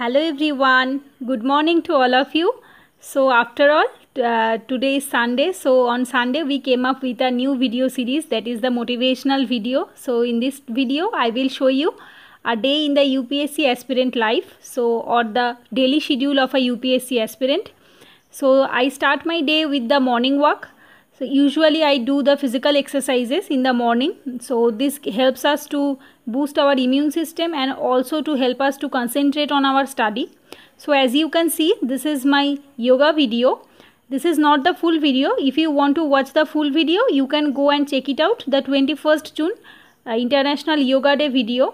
hello everyone good morning to all of you so after all uh, today is sunday so on sunday we came up with a new video series that is the motivational video so in this video i will show you a day in the upsc aspirant life so or the daily schedule of a upsc aspirant so i start my day with the morning walk so usually i do the physical exercises in the morning so this helps us to boost our immune system and also to help us to concentrate on our study so as you can see this is my yoga video this is not the full video if you want to watch the full video you can go and check it out the 21st june uh, international yoga day video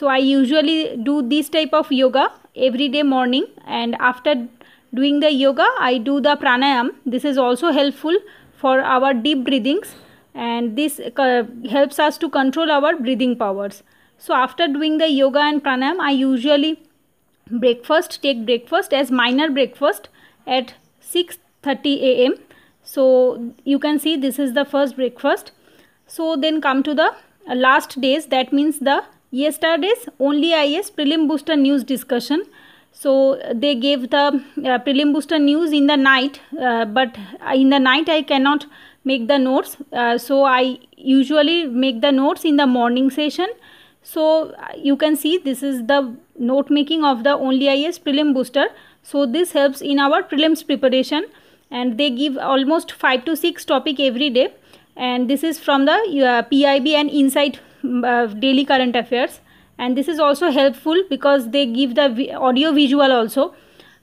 so i usually do this type of yoga every day morning and after doing the yoga i do the pranayam this is also helpful for our deep breathings and this uh, helps us to control our breathing powers so after doing the yoga and pranayam i usually breakfast take breakfast as minor breakfast at 6:30 am so you can see this is the first breakfast so then come to the uh, last days that means the yesterday's only is prelim booster news discussion so they gave the uh, prelim booster news in the night uh, but uh, in the night i cannot make the notes uh, so i usually make the notes in the morning session so uh, you can see this is the note making of the only is prelim booster so this helps in our prelims preparation and they give almost 5 to 6 topic every day and this is from the uh, pib and insight daily current affairs and this is also helpful because they give the audio visual also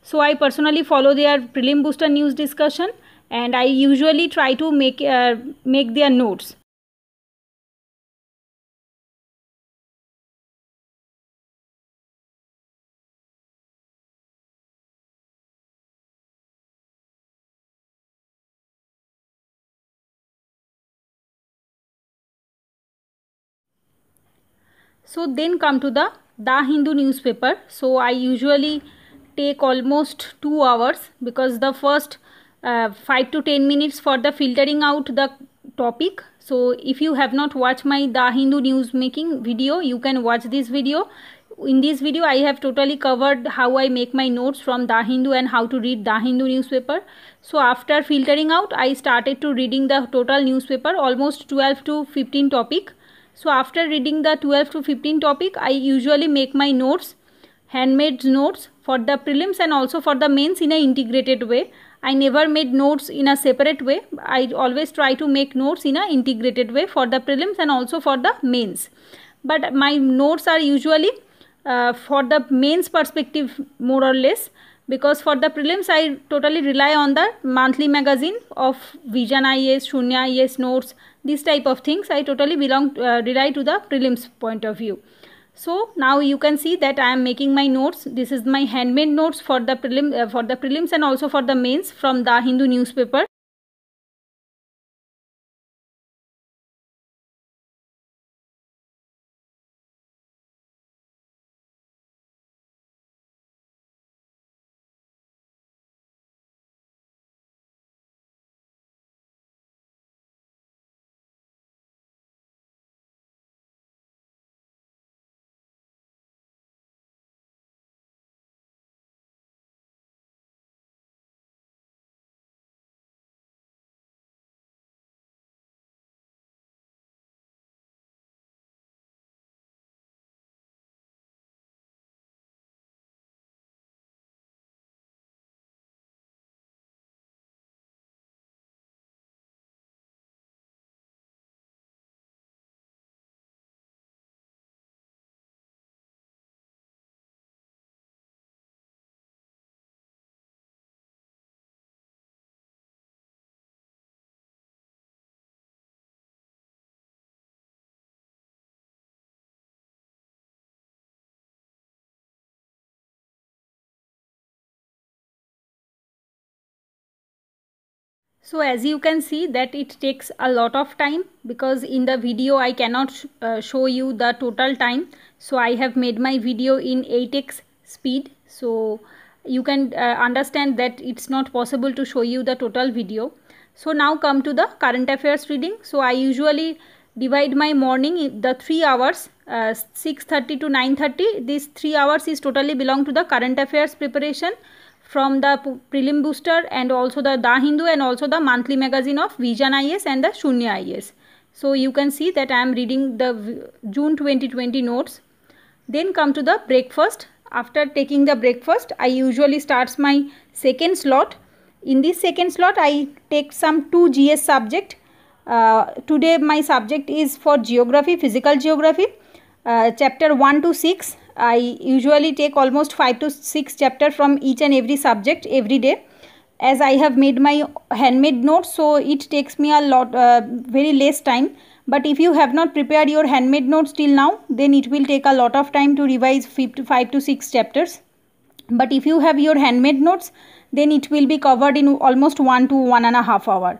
so i personally follow their prelim booster news discussion and i usually try to make uh, make their notes so then come to the the hindu newspaper so i usually take almost 2 hours because the first uh, 5 to 10 minutes for the filtering out the topic so if you have not watched my the hindu news making video you can watch this video in this video i have totally covered how i make my notes from the hindu and how to read the hindu newspaper so after filtering out i started to reading the total newspaper almost 12 to 15 topic so after reading the 12 to 15 topic, I usually make my notes, handmade notes for the prelims and also for the mains in an integrated way. I never made notes in a separate way. I always try to make notes in an integrated way for the prelims and also for the mains. But my notes are usually uh, for the mains perspective more or less because for the prelims I totally rely on the monthly magazine of Vision IAS, Shunya IAS notes, these type of things I totally belong uh, rely to the prelims point of view. So now you can see that I am making my notes. This is my handmade notes for the prelim uh, for the prelims and also for the mains from the Hindu newspaper. So as you can see that it takes a lot of time because in the video I cannot sh uh, show you the total time. So I have made my video in 8x speed. So you can uh, understand that it's not possible to show you the total video. So now come to the current affairs reading. So I usually divide my morning the 3 hours uh, 6.30 to 9.30. These 3 hours is totally belong to the current affairs preparation from the prelim booster and also the Da Hindu and also the monthly magazine of Vision IS and the Shunya IS. So you can see that I am reading the June 2020 notes. Then come to the breakfast. After taking the breakfast, I usually starts my second slot. In this second slot, I take some two GS subject. Uh, today my subject is for geography, physical geography uh, chapter 1 to 6 i usually take almost 5 to 6 chapter from each and every subject every day as i have made my handmade notes so it takes me a lot uh, very less time but if you have not prepared your handmade notes till now then it will take a lot of time to revise 5 to 6 chapters but if you have your handmade notes then it will be covered in almost 1 to one and a half hour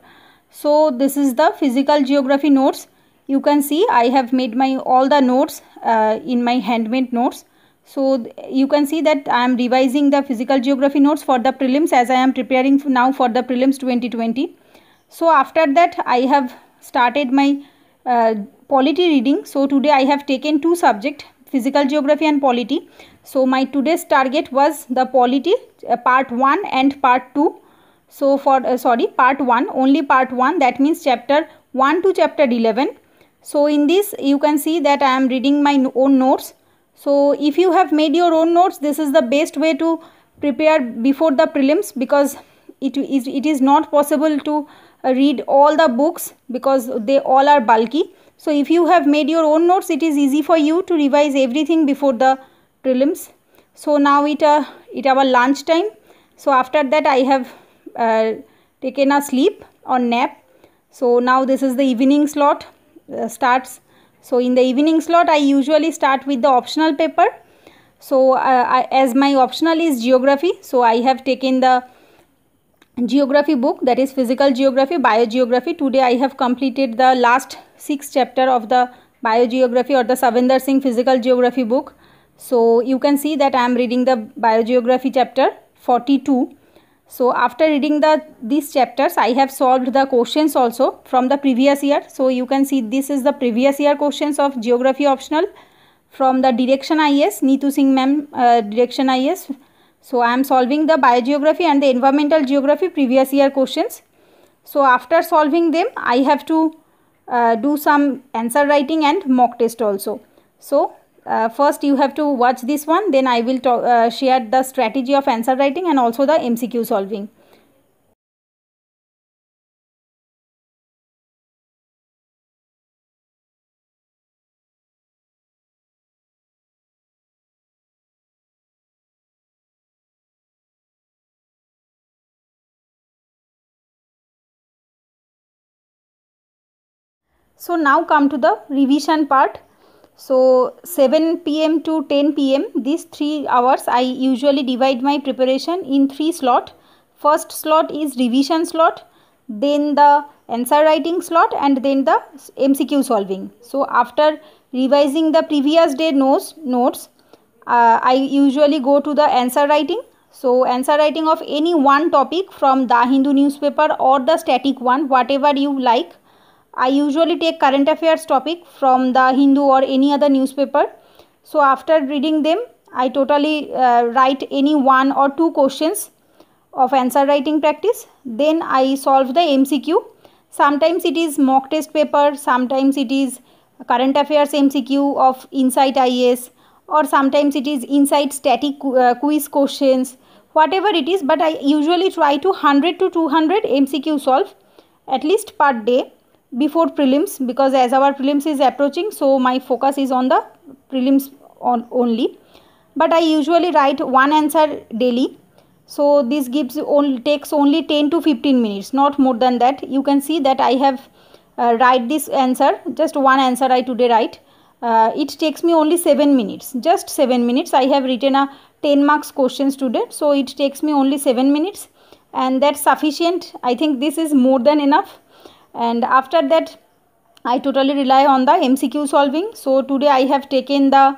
so this is the physical geography notes you can see I have made my all the notes uh, in my handmade notes. So you can see that I am revising the physical geography notes for the prelims as I am preparing now for the prelims 2020. So after that I have started my uh, polity reading. So today I have taken two subject physical geography and polity. So my today's target was the polity uh, part 1 and part 2. So for uh, sorry part 1 only part 1 that means chapter 1 to chapter 11 so in this you can see that i am reading my own notes so if you have made your own notes this is the best way to prepare before the prelims because it is it is not possible to uh, read all the books because they all are bulky so if you have made your own notes it is easy for you to revise everything before the prelims so now it uh, it our lunch time so after that i have uh, taken a sleep or nap so now this is the evening slot uh, starts so in the evening slot i usually start with the optional paper so uh, I, as my optional is geography so i have taken the geography book that is physical geography biogeography today i have completed the last six chapter of the biogeography or the savinder singh physical geography book so you can see that i am reading the biogeography chapter 42 so after reading the these chapters i have solved the questions also from the previous year so you can see this is the previous year questions of geography optional from the direction is neetu singh ma'am uh, direction is so i am solving the biogeography and the environmental geography previous year questions so after solving them i have to uh, do some answer writing and mock test also so uh, first you have to watch this one then i will talk, uh, share the strategy of answer writing and also the mcq solving So now come to the revision part so 7 pm to 10 pm these 3 hours i usually divide my preparation in 3 slot first slot is revision slot then the answer writing slot and then the mcq solving so after revising the previous day notes notes uh, i usually go to the answer writing so answer writing of any one topic from the hindu newspaper or the static one whatever you like I usually take current affairs topic from the Hindu or any other newspaper. So after reading them, I totally uh, write any one or two questions of answer writing practice. Then I solve the MCQ. Sometimes it is mock test paper, sometimes it is current affairs MCQ of Insight IS or sometimes it is Insight static uh, quiz questions, whatever it is. But I usually try to 100 to 200 MCQ solve at least per day before prelims because as our prelims is approaching so my focus is on the prelims on only but i usually write one answer daily so this gives only takes only 10 to 15 minutes not more than that you can see that i have uh, write this answer just one answer i today write uh, it takes me only 7 minutes just 7 minutes i have written a 10 marks questions today so it takes me only 7 minutes and that's sufficient i think this is more than enough and after that i totally rely on the mcq solving so today i have taken the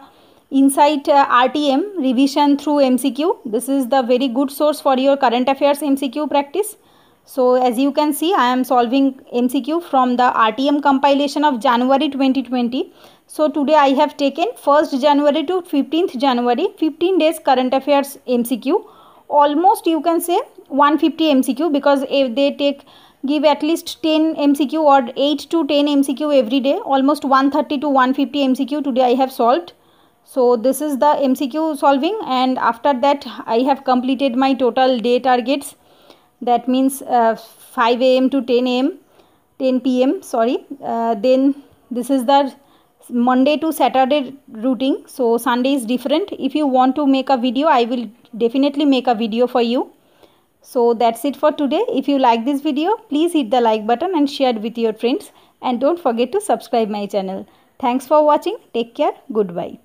insight uh, rtm revision through mcq this is the very good source for your current affairs mcq practice so as you can see i am solving mcq from the rtm compilation of january 2020 so today i have taken 1st january to 15th january 15 days current affairs mcq almost you can say 150 mcq because if they take give at least 10 MCQ or 8 to 10 MCQ every day almost 130 to 150 MCQ today I have solved so this is the MCQ solving and after that I have completed my total day targets that means uh, 5 a.m. to 10 a.m. 10 p.m. sorry uh, then this is the Monday to Saturday routing so Sunday is different if you want to make a video I will definitely make a video for you so that's it for today. If you like this video, please hit the like button and share it with your friends. And don't forget to subscribe my channel. Thanks for watching. Take care. Goodbye.